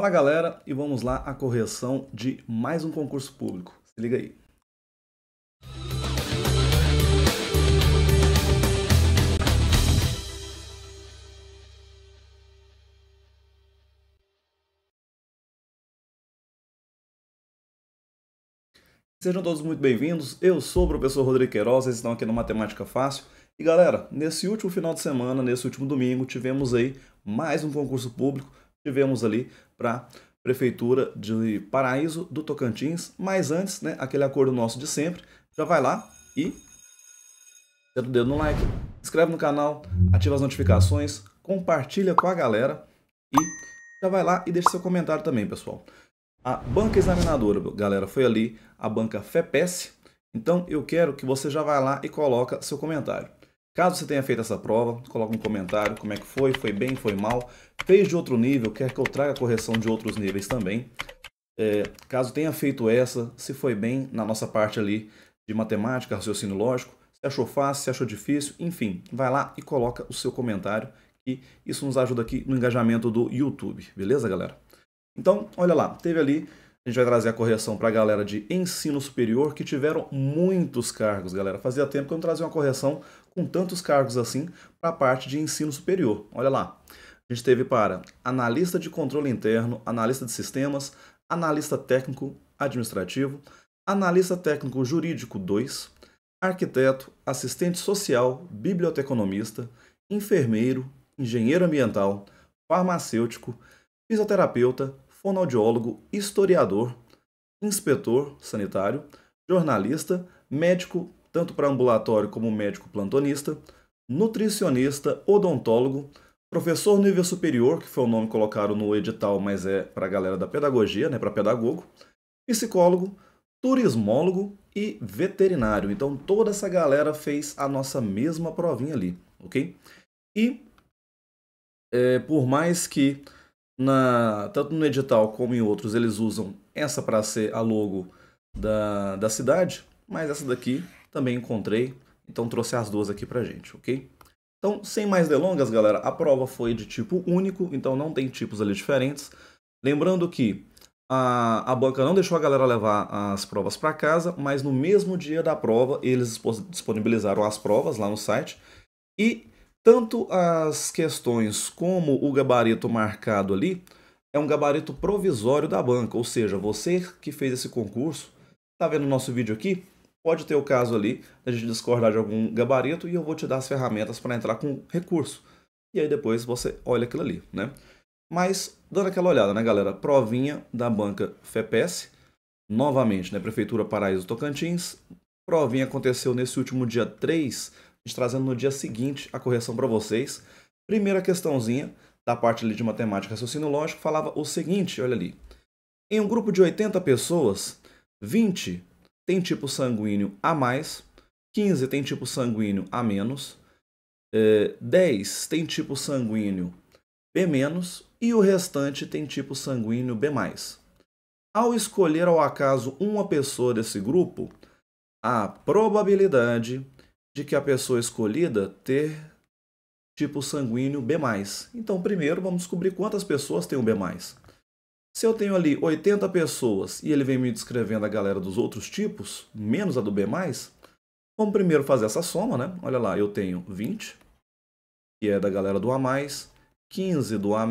Fala galera, e vamos lá a correção de mais um concurso público. Se liga aí. Sejam todos muito bem-vindos. Eu sou o professor Rodrigo Queiroz, vocês estão aqui no Matemática Fácil. E galera, nesse último final de semana, nesse último domingo, tivemos aí mais um concurso público tivemos ali para Prefeitura de Paraíso do Tocantins. Mas antes, né, aquele acordo nosso de sempre, já vai lá e senta o dedo no like, inscreve no canal, ativa as notificações, compartilha com a galera e já vai lá e deixa seu comentário também, pessoal. A banca examinadora, galera, foi ali a banca FEPES. Então eu quero que você já vá lá e coloca seu comentário. Caso você tenha feito essa prova, coloca um comentário como é que foi, foi bem, foi mal, fez de outro nível, quer que eu traga correção de outros níveis também. É, caso tenha feito essa, se foi bem na nossa parte ali de matemática, raciocínio lógico, se achou fácil, se achou difícil, enfim, vai lá e coloca o seu comentário que isso nos ajuda aqui no engajamento do YouTube, beleza, galera? Então, olha lá, teve ali a gente vai trazer a correção para a galera de ensino superior que tiveram muitos cargos, galera. Fazia tempo que eu não trazia uma correção com tantos cargos assim para a parte de ensino superior. Olha lá. A gente teve para analista de controle interno, analista de sistemas, analista técnico administrativo, analista técnico jurídico 2, arquiteto, assistente social, biblioteconomista, enfermeiro, engenheiro ambiental, farmacêutico, fisioterapeuta, fonoaudiólogo, historiador, inspetor sanitário, jornalista, médico, tanto para ambulatório como médico plantonista, nutricionista, odontólogo, professor nível superior, que foi o nome colocado no edital, mas é para a galera da pedagogia, né, para pedagogo, psicólogo, turismólogo e veterinário. Então toda essa galera fez a nossa mesma provinha ali, ok? E é, por mais que na, tanto no edital como em outros eles usam essa para ser a logo da, da cidade, mas essa daqui também encontrei, então trouxe as duas aqui pra gente, ok? Então, sem mais delongas, galera, a prova foi de tipo único, então não tem tipos ali diferentes. Lembrando que a, a banca não deixou a galera levar as provas para casa, mas no mesmo dia da prova eles disponibilizaram as provas lá no site. E tanto as questões como o gabarito marcado ali é um gabarito provisório da banca, ou seja, você que fez esse concurso, tá vendo o nosso vídeo aqui? pode ter o caso ali da gente discordar de algum gabarito e eu vou te dar as ferramentas para entrar com recurso. E aí depois você olha aquilo ali, né? Mas dando aquela olhada, né, galera? Provinha da banca FEPES, novamente, né? Prefeitura Paraíso Tocantins. Provinha aconteceu nesse último dia 3, trazendo no dia seguinte a correção para vocês. Primeira questãozinha da parte ali de matemática e raciocínio lógico falava o seguinte, olha ali. Em um grupo de 80 pessoas, 20 tem tipo sanguíneo a mais, 15 tem tipo sanguíneo a menos, 10 eh, tem tipo sanguíneo B- e o restante tem tipo sanguíneo B+. Ao escolher ao acaso uma pessoa desse grupo, a probabilidade de que a pessoa escolhida ter tipo sanguíneo B+. Então, primeiro vamos descobrir quantas pessoas têm o B+. Se eu tenho ali 80 pessoas e ele vem me descrevendo a galera dos outros tipos, menos a do B+, vamos primeiro fazer essa soma, né? Olha lá, eu tenho 20, que é da galera do A+, 15 do A-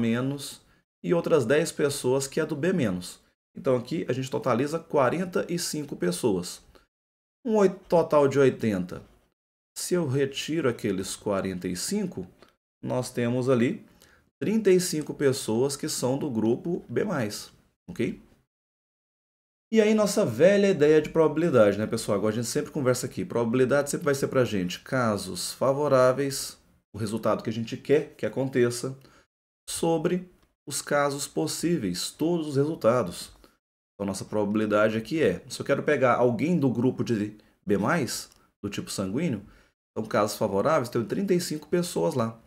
e outras 10 pessoas que é do B-. Então aqui a gente totaliza 45 pessoas. Um total de 80. Se eu retiro aqueles 45, nós temos ali 35 pessoas que são do grupo B+, ok? E aí nossa velha ideia de probabilidade, né, pessoal? Agora a gente sempre conversa aqui. Probabilidade sempre vai ser para a gente casos favoráveis, o resultado que a gente quer que aconteça, sobre os casos possíveis, todos os resultados. Então nossa probabilidade aqui é, se eu quero pegar alguém do grupo de B+, do tipo sanguíneo, então casos favoráveis, tem 35 pessoas lá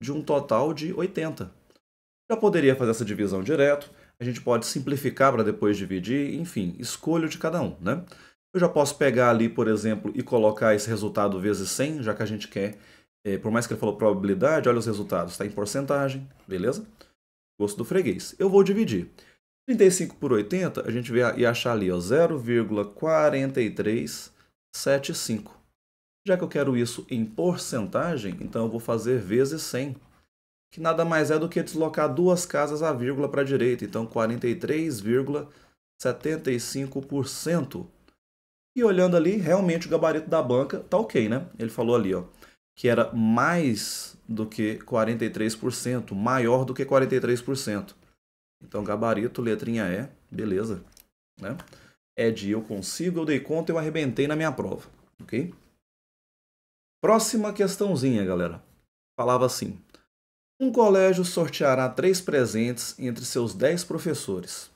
de um total de 80. Já poderia fazer essa divisão direto, a gente pode simplificar para depois dividir, enfim, escolho de cada um, né? Eu já posso pegar ali, por exemplo, e colocar esse resultado vezes 100, já que a gente quer, é, por mais que ele falou probabilidade, olha os resultados, está em porcentagem, beleza? Gosto do freguês. Eu vou dividir. 35 por 80, a gente vai achar ali, 0,4375. Já que eu quero isso em porcentagem, então eu vou fazer vezes 100, que nada mais é do que deslocar duas casas a vírgula para a direita, então 43,75%. E olhando ali, realmente o gabarito da banca tá ok, né? Ele falou ali, ó, que era mais do que 43%, maior do que 43%. Então, gabarito, letrinha E, beleza, né? É de eu consigo, eu dei conta, eu arrebentei na minha prova, ok? Próxima questãozinha, galera. Falava assim: Um colégio sorteará três presentes entre seus dez professores.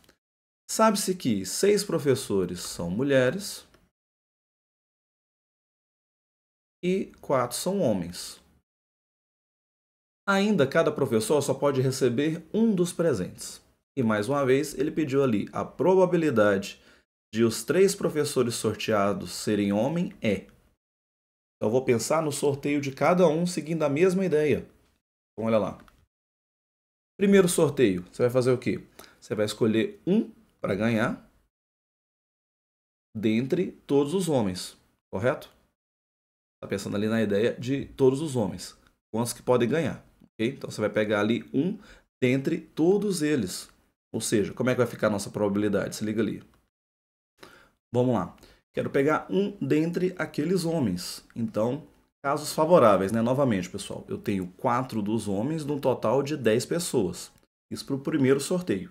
Sabe-se que seis professores são mulheres e quatro são homens. Ainda, cada professor só pode receber um dos presentes. E mais uma vez, ele pediu ali a probabilidade de os três professores sorteados serem homem é então eu vou pensar no sorteio de cada um seguindo a mesma ideia. Então olha lá. Primeiro sorteio, você vai fazer o quê? Você vai escolher um para ganhar dentre todos os homens, correto? Está pensando ali na ideia de todos os homens, quantos que podem ganhar, ok? Então você vai pegar ali um dentre todos eles. Ou seja, como é que vai ficar a nossa probabilidade? Se liga ali. Vamos lá. Quero pegar um dentre aqueles homens. Então, casos favoráveis, né? Novamente, pessoal, eu tenho quatro dos homens, num total de 10 pessoas. Isso para o primeiro sorteio.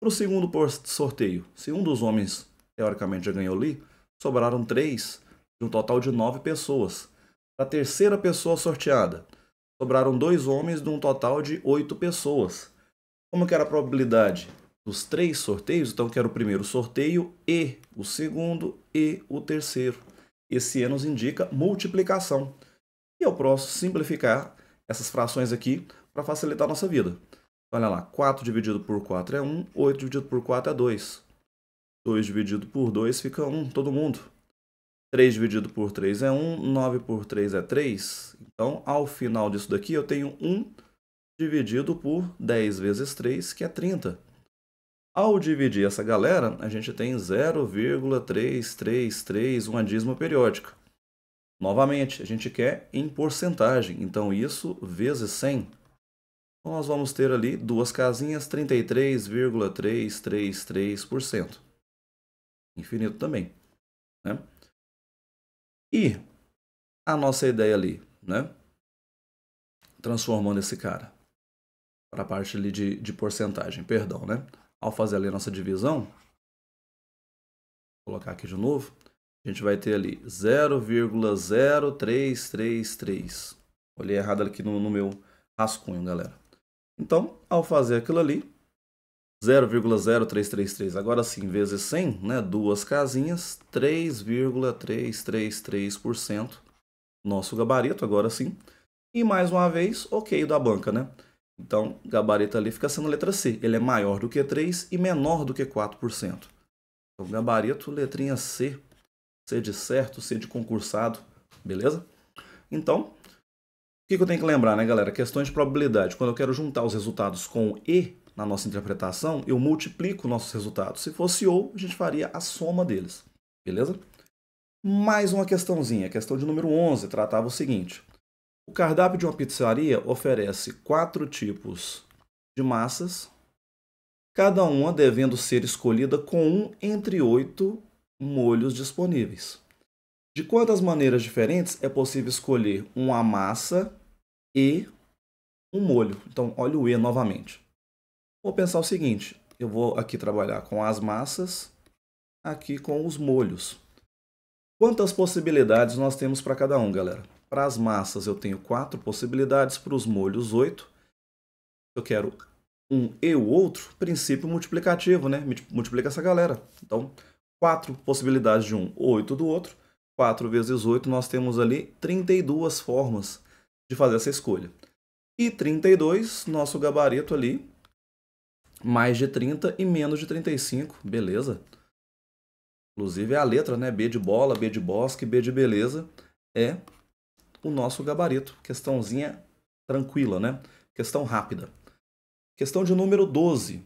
Para o segundo sorteio, se um dos homens, teoricamente, já ganhou ali, sobraram três, de um total de nove pessoas. Para a terceira pessoa sorteada, sobraram dois homens de um total de oito pessoas. Como que era a probabilidade? dos três sorteios, então quero o primeiro sorteio e o segundo e o terceiro. Esse E nos indica multiplicação. E eu posso simplificar essas frações aqui para facilitar a nossa vida. Olha lá, 4 dividido por 4 é 1, 8 dividido por 4 é 2. 2 dividido por 2 fica 1, todo mundo. 3 dividido por 3 é 1, 9 por 3 é 3. Então, ao final disso daqui, eu tenho 1 dividido por 10 vezes 3, que é 30. Ao dividir essa galera, a gente tem 0,333, uma dízima periódica. Novamente, a gente quer em porcentagem, então isso vezes 100. Então nós vamos ter ali duas casinhas, 33,333%. Infinito também. Né? E a nossa ideia ali, né? transformando esse cara para a parte ali de, de porcentagem, perdão, né? ao fazer ali a nossa divisão, vou colocar aqui de novo, a gente vai ter ali 0,0333. Olhei errado aqui no, no meu rascunho, galera. Então, ao fazer aquilo ali, 0,0333, agora sim, vezes 100, né, duas casinhas, 3,333% nosso gabarito, agora sim. E mais uma vez, ok da banca, né? Então, gabarito ali fica sendo letra C. Ele é maior do que 3 e menor do que 4%. Então, gabarito, letrinha C. C de certo, C de concursado, beleza? Então, o que, que eu tenho que lembrar, né, galera? Questões de probabilidade. Quando eu quero juntar os resultados com E na nossa interpretação, eu multiplico nossos resultados. Se fosse OU, a gente faria a soma deles. Beleza? Mais uma questãozinha. A questão de número 11 tratava o seguinte. O cardápio de uma pizzaria oferece quatro tipos de massas, cada uma devendo ser escolhida com um entre oito molhos disponíveis. De quantas maneiras diferentes é possível escolher uma massa e um molho? Então, olha o E novamente. Vou pensar o seguinte: eu vou aqui trabalhar com as massas, aqui com os molhos. Quantas possibilidades nós temos para cada um, galera? Para as massas eu tenho quatro possibilidades, para os molhos oito. Eu quero um e o outro, princípio multiplicativo, né? Multiplica essa galera. Então, quatro possibilidades de um, oito do outro. 4 vezes 8, nós temos ali 32 formas de fazer essa escolha. E 32, nosso gabarito ali, mais de 30 e menos de 35, beleza? Inclusive é a letra, né? B de bola, B de bosque, B de beleza, é o nosso gabarito. Questãozinha tranquila, né? Questão rápida. Questão de número 12.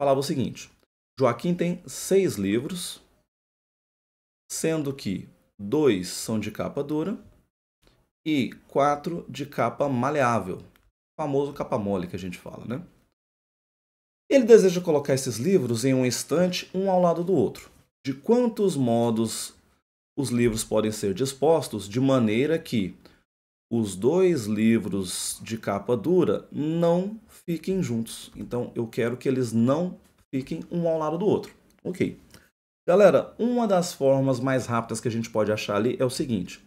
Falava o seguinte: Joaquim tem seis livros, sendo que dois são de capa dura e quatro de capa maleável, famoso capa mole que a gente fala, né? Ele deseja colocar esses livros em um estante, um ao lado do outro. De quantos modos os livros podem ser dispostos de maneira que os dois livros de capa dura não fiquem juntos. Então eu quero que eles não fiquem um ao lado do outro. Ok. Galera, uma das formas mais rápidas que a gente pode achar ali é o seguinte.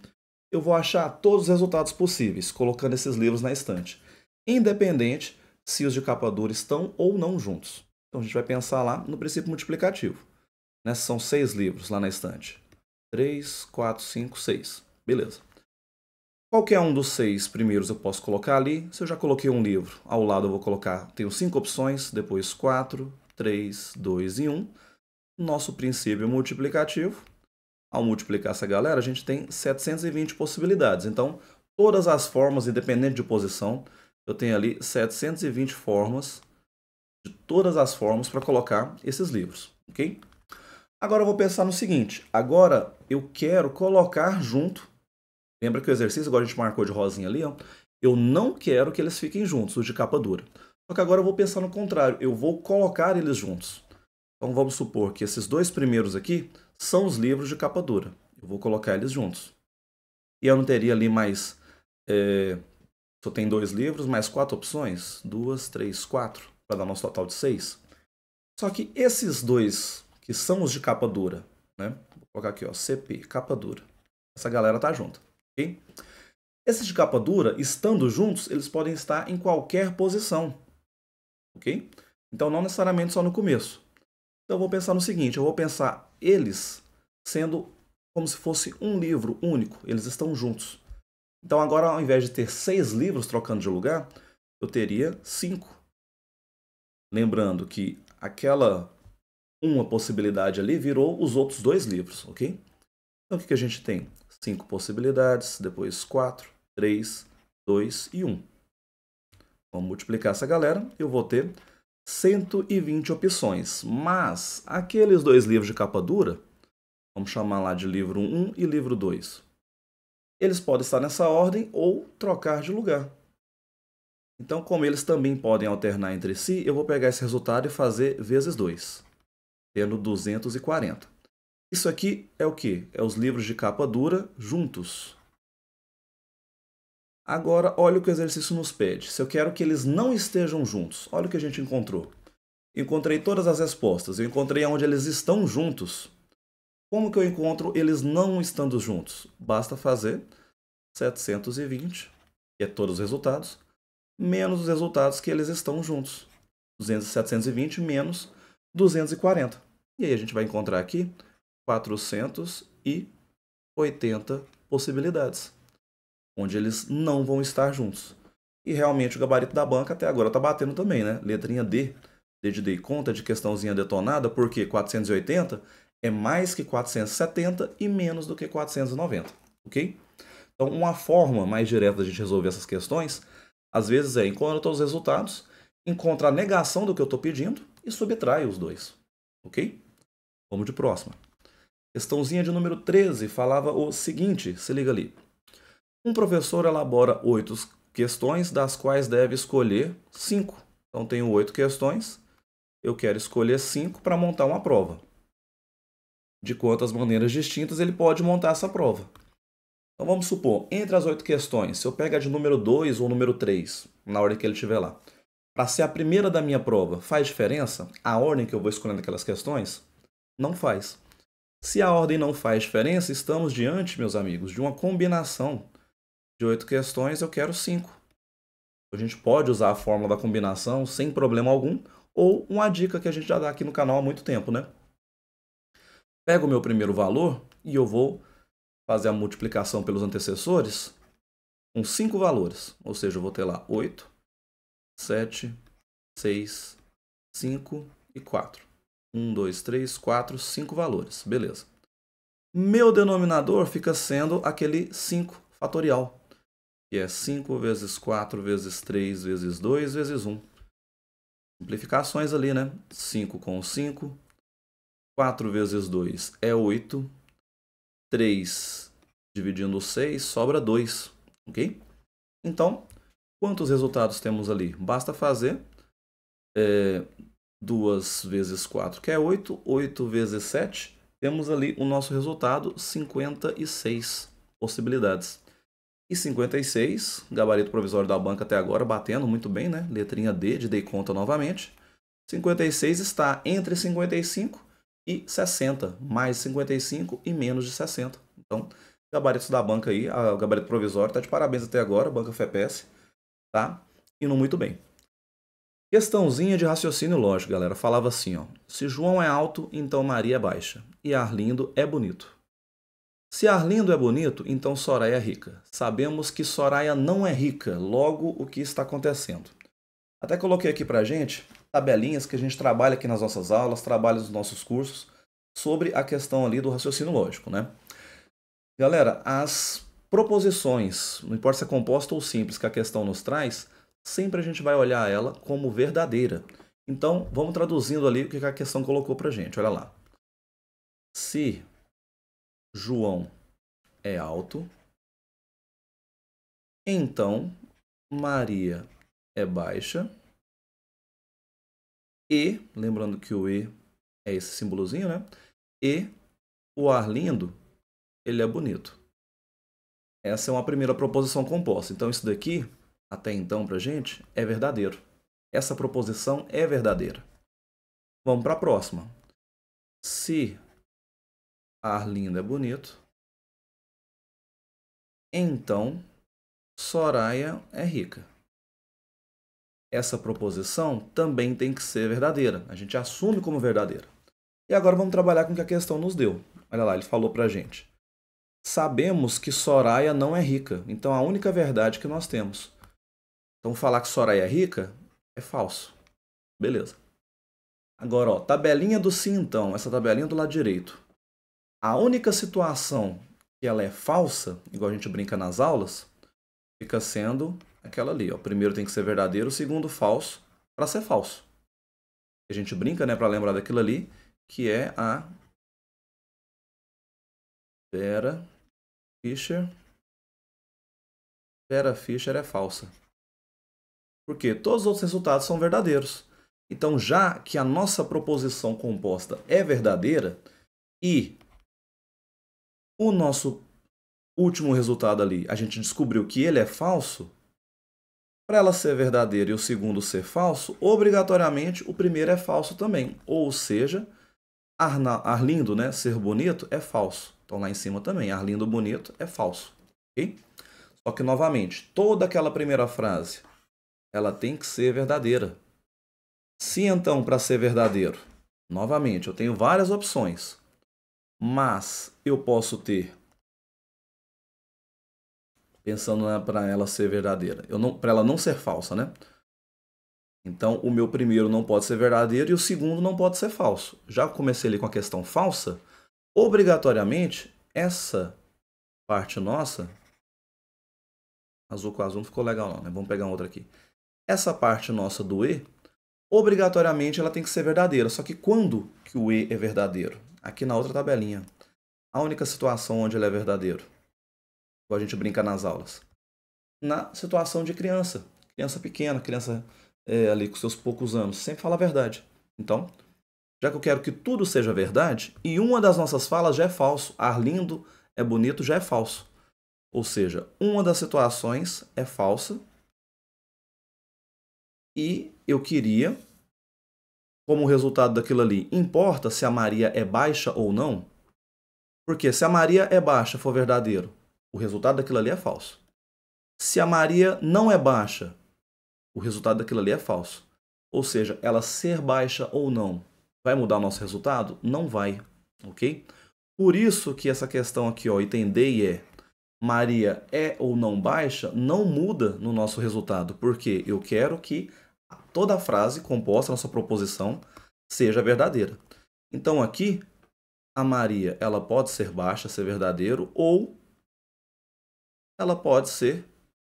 Eu vou achar todos os resultados possíveis, colocando esses livros na estante. Independente se os de capa dura estão ou não juntos. Então a gente vai pensar lá no princípio multiplicativo. Né? São seis livros lá na estante. 3, 4, 5, 6. Beleza. Qualquer é um dos seis primeiros eu posso colocar ali. Se eu já coloquei um livro, ao lado eu vou colocar, tenho cinco opções, depois 4, 3, 2 e 1. Nosso princípio multiplicativo. Ao multiplicar essa galera, a gente tem 720 possibilidades. Então, todas as formas, independente de posição, eu tenho ali 720 formas, de todas as formas, para colocar esses livros. Ok? Agora eu vou pensar no seguinte: agora eu quero colocar junto. Lembra que o exercício, agora a gente marcou de rosinha ali, ó. Eu não quero que eles fiquem juntos, os de capa dura. Só que agora eu vou pensar no contrário, eu vou colocar eles juntos. Então vamos supor que esses dois primeiros aqui são os livros de capa dura. Eu vou colocar eles juntos. E eu não teria ali mais. É, só tem dois livros, mais quatro opções. Duas, três, quatro, para dar nosso total de seis. Só que esses dois que são os de capa dura, né? Vou colocar aqui, ó, CP, capa dura. Essa galera tá junto, ok? Esses de capa dura, estando juntos, eles podem estar em qualquer posição, ok? Então, não necessariamente só no começo. Então, eu vou pensar no seguinte, eu vou pensar eles sendo como se fosse um livro único, eles estão juntos. Então, agora, ao invés de ter seis livros trocando de lugar, eu teria cinco. Lembrando que aquela uma possibilidade ali virou os outros dois livros, ok? Então o que, que a gente tem? Cinco possibilidades, depois quatro, três, dois e um. Vamos multiplicar essa galera, eu vou ter 120 opções. Mas aqueles dois livros de capa dura, vamos chamar lá de livro 1 e livro 2, eles podem estar nessa ordem ou trocar de lugar. Então, como eles também podem alternar entre si, eu vou pegar esse resultado e fazer vezes 2 pelo 240. Isso aqui é o que? É os livros de capa dura juntos. Agora, olha o que o exercício nos pede. Se eu quero que eles não estejam juntos, olha o que a gente encontrou. Encontrei todas as respostas, eu encontrei onde eles estão juntos. Como que eu encontro eles não estando juntos? Basta fazer 720, que é todos os resultados, menos os resultados que eles estão juntos. 720 menos 240. E aí a gente vai encontrar aqui 480 possibilidades, onde eles não vão estar juntos. E realmente o gabarito da banca até agora está batendo também, né? Letrinha D, D de dei conta de questãozinha detonada, porque 480 é mais que 470 e menos do que 490, ok? Então, uma forma mais direta da gente resolver essas questões, às vezes é encontrar os resultados, encontrar a negação do que eu estou pedindo, e subtrai os dois. Ok? Vamos de próxima. Questãozinha de número 13 falava o seguinte: se liga ali. Um professor elabora oito questões, das quais deve escolher cinco. Então, tenho oito questões, eu quero escolher cinco para montar uma prova. De quantas maneiras distintas ele pode montar essa prova? Então, vamos supor, entre as oito questões, se eu pego a de número 2 ou número 3, na hora que ele estiver lá, Passei a primeira da minha prova. Faz diferença a ordem que eu vou escolhendo aquelas questões? Não faz. Se a ordem não faz diferença, estamos diante, meus amigos, de uma combinação de oito questões, eu quero cinco. A gente pode usar a fórmula da combinação sem problema algum, ou uma dica que a gente já dá aqui no canal há muito tempo, né? Pego o meu primeiro valor e eu vou fazer a multiplicação pelos antecessores com cinco valores, ou seja, eu vou ter lá 8, 7, 6, 5 e 4. 1, 2, 3, 4, 5 valores. Beleza. Meu denominador fica sendo aquele 5 fatorial, que é 5 vezes 4 vezes 3 vezes 2 vezes 1. Simplificações ali, né? 5 com 5. 4 vezes 2 é 8. 3 dividindo 6 sobra 2, ok? Então, Quantos resultados temos ali? Basta fazer é, 2 vezes 4, que é 8, 8 vezes 7, temos ali o nosso resultado, 56 possibilidades. E 56, gabarito provisório da banca até agora, batendo muito bem, né? Letrinha D de dei conta novamente. 56 está entre 55 e 60, mais 55 e menos de 60. Então, gabarito da banca aí, o gabarito provisório está de parabéns até agora, banca FEPES tá? Indo muito bem. Questãozinha de raciocínio lógico, galera. Falava assim, ó. Se João é alto, então Maria é baixa. E Arlindo é bonito. Se Arlindo é bonito, então Soraya é rica. Sabemos que Soraya não é rica, logo o que está acontecendo. Até coloquei aqui pra gente tabelinhas que a gente trabalha aqui nas nossas aulas, trabalha nos nossos cursos, sobre a questão ali do raciocínio lógico, né? Galera, as Proposições, não importa se é composta ou simples, que a questão nos traz, sempre a gente vai olhar ela como verdadeira. Então, vamos traduzindo ali o que a questão colocou para gente. Olha lá. Se João é alto, então Maria é baixa. E, lembrando que o E é esse símbolozinho, né? E o Arlindo, ele é bonito. Essa é uma primeira proposição composta. Então, isso daqui, até então, para a gente, é verdadeiro. Essa proposição é verdadeira. Vamos para a próxima. Se Arlindo é bonito, então Soraya é rica. Essa proposição também tem que ser verdadeira. A gente assume como verdadeira. E agora vamos trabalhar com o que a questão nos deu. Olha lá, ele falou para a gente sabemos que Soraya não é rica. Então a única verdade que nós temos. Então falar que Soraya é rica é falso. Beleza. Agora, ó, tabelinha do sim então, essa tabelinha do lado direito. A única situação que ela é falsa, igual a gente brinca nas aulas, fica sendo aquela ali, ó. Primeiro tem que ser verdadeiro, segundo falso, para ser falso. A gente brinca, né, para lembrar daquilo ali, que é a Vera Fischer. Vera Fischer é falsa. Porque todos os outros resultados são verdadeiros. Então, já que a nossa proposição composta é verdadeira e o nosso último resultado ali, a gente descobriu que ele é falso, para ela ser verdadeira e o segundo ser falso, obrigatoriamente o primeiro é falso também. Ou seja, Arna, Arlindo, né, ser bonito é falso. Então lá em cima também, Arlindo bonito é falso. Okay? Só que novamente, toda aquela primeira frase, ela tem que ser verdadeira. Se então para ser verdadeiro, novamente, eu tenho várias opções, mas eu posso ter pensando para ela ser verdadeira, eu não, para ela não ser falsa, né? Então, o meu primeiro não pode ser verdadeiro e o segundo não pode ser falso. Já comecei ali com a questão falsa, obrigatoriamente, essa parte nossa. Azul com azul não ficou legal, não, né? Vamos pegar um outro aqui. Essa parte nossa do E, obrigatoriamente ela tem que ser verdadeira. Só que quando que o E é verdadeiro? Aqui na outra tabelinha. A única situação onde ele é verdadeiro. Igual a gente brinca nas aulas. Na situação de criança. Criança pequena, criança é, ali com seus poucos anos, sempre fala a verdade. Então, já que eu quero que tudo seja verdade, e uma das nossas falas já é falso, lindo é bonito já é falso. Ou seja, uma das situações é falsa e eu queria, como resultado daquilo ali, importa se a Maria é baixa ou não? Porque se a Maria é baixa for verdadeiro, o resultado daquilo ali é falso. Se a Maria não é baixa o resultado daquilo ali é falso. Ou seja, ela ser baixa ou não vai mudar o nosso resultado? Não vai, ok? Por isso que essa questão aqui, ó, item D e E, Maria é ou não baixa, não muda no nosso resultado, porque eu quero que toda a frase composta na sua proposição seja verdadeira. Então aqui, a Maria, ela pode ser baixa, ser verdadeiro, ou ela pode ser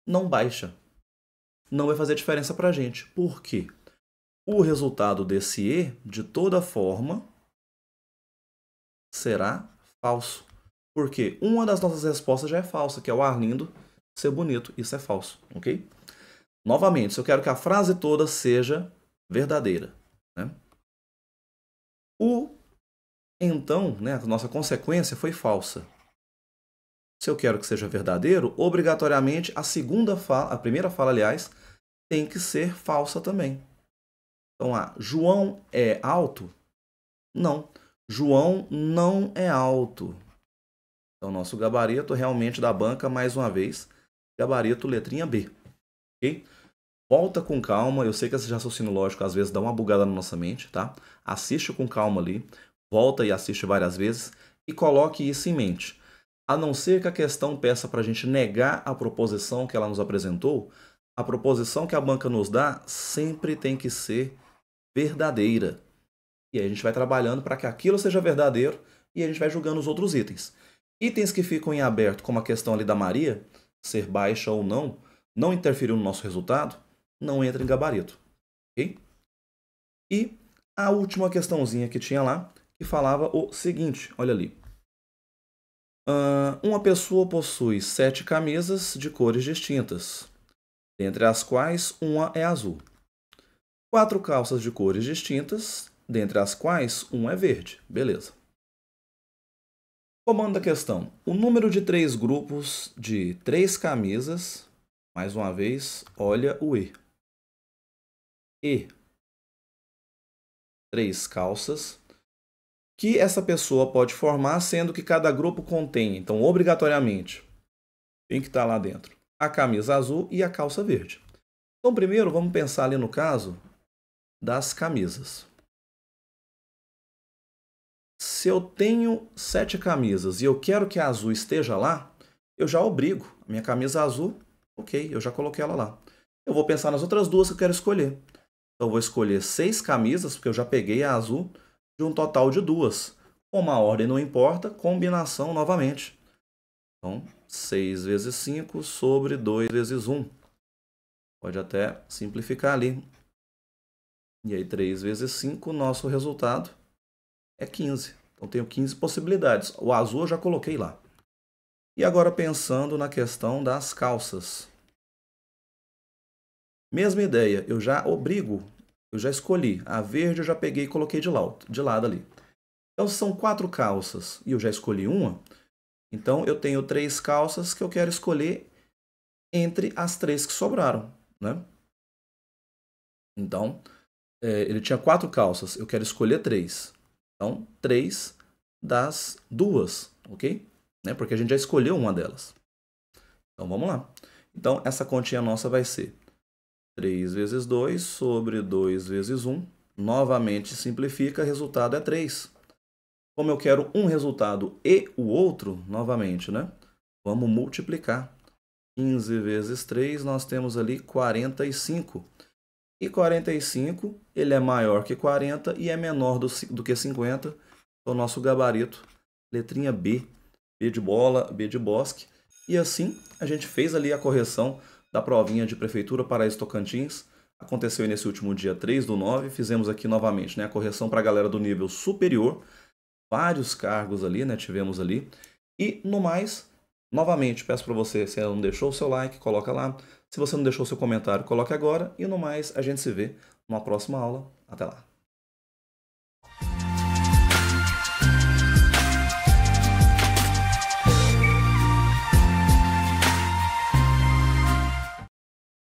não baixa, não vai fazer diferença para a gente. Por quê? O resultado desse E, de toda forma, será falso. Porque uma das nossas respostas já é falsa, que é o ar lindo ser bonito. Isso é falso, ok? Novamente, se eu quero que a frase toda seja verdadeira. Né? O então, né, a nossa consequência foi falsa se eu quero que seja verdadeiro, obrigatoriamente a segunda fala, a primeira fala, aliás, tem que ser falsa também. Então, ah, João é alto? Não. João não é alto. Então, nosso gabarito realmente da banca, mais uma vez, gabarito letrinha B. Ok? Volta com calma, eu sei que esse raciocínio lógico às vezes dá uma bugada na nossa mente, tá? Assiste com calma ali, volta e assiste várias vezes e coloque isso em mente. A não ser que a questão peça para a gente negar a proposição que ela nos apresentou, a proposição que a banca nos dá sempre tem que ser verdadeira. E aí a gente vai trabalhando para que aquilo seja verdadeiro e a gente vai julgando os outros itens. Itens que ficam em aberto, como a questão ali da Maria, ser baixa ou não, não interferiu no nosso resultado, não entra em gabarito. E a última questãozinha que tinha lá, que falava o seguinte, olha ali uma pessoa possui sete camisas de cores distintas, dentre as quais uma é azul. Quatro calças de cores distintas, dentre as quais uma é verde. Beleza. Comando da questão. O número de três grupos de três camisas, mais uma vez, olha o E. E. Três calças que essa pessoa pode formar, sendo que cada grupo contém, então, obrigatoriamente, tem que estar tá lá dentro, a camisa azul e a calça verde. Então, primeiro, vamos pensar ali no caso das camisas. Se eu tenho sete camisas e eu quero que a azul esteja lá, eu já obrigo. A minha camisa azul, ok, eu já coloquei ela lá. Eu vou pensar nas outras duas que eu quero escolher. Então, eu vou escolher seis camisas, porque eu já peguei a azul de um total de duas. Como a ordem não importa, combinação novamente. Então, 6 vezes 5 sobre 2 vezes 1. Pode até simplificar ali. E aí, 3 vezes 5, nosso resultado é 15. Então, tenho 15 possibilidades. O azul eu já coloquei lá. E agora, pensando na questão das calças. Mesma ideia, eu já obrigo eu já escolhi. A verde eu já peguei e coloquei de lado, de lado ali. Então são quatro calças e eu já escolhi uma. Então eu tenho três calças que eu quero escolher entre as três que sobraram, né? Então é, ele tinha quatro calças, eu quero escolher três. Então três das duas, ok? Né? Porque a gente já escolheu uma delas. Então vamos lá. Então essa continha nossa vai ser 3 vezes 2 sobre 2 vezes 1. Novamente simplifica, resultado é 3. Como eu quero um resultado e o outro, novamente, né? Vamos multiplicar. 15 vezes 3, nós temos ali 45. E 45, ele é maior que 40 e é menor do, do que 50. o então, nosso gabarito, letrinha B. B de bola, B de bosque. E assim, a gente fez ali a correção da provinha de Prefeitura para estocantins Aconteceu nesse último dia 3 do 9. Fizemos aqui novamente né, a correção para a galera do nível superior. Vários cargos ali, né? Tivemos ali. E no mais, novamente, peço para você, se não deixou o seu like, coloca lá. Se você não deixou o seu comentário, coloque agora. E no mais, a gente se vê numa próxima aula. Até lá.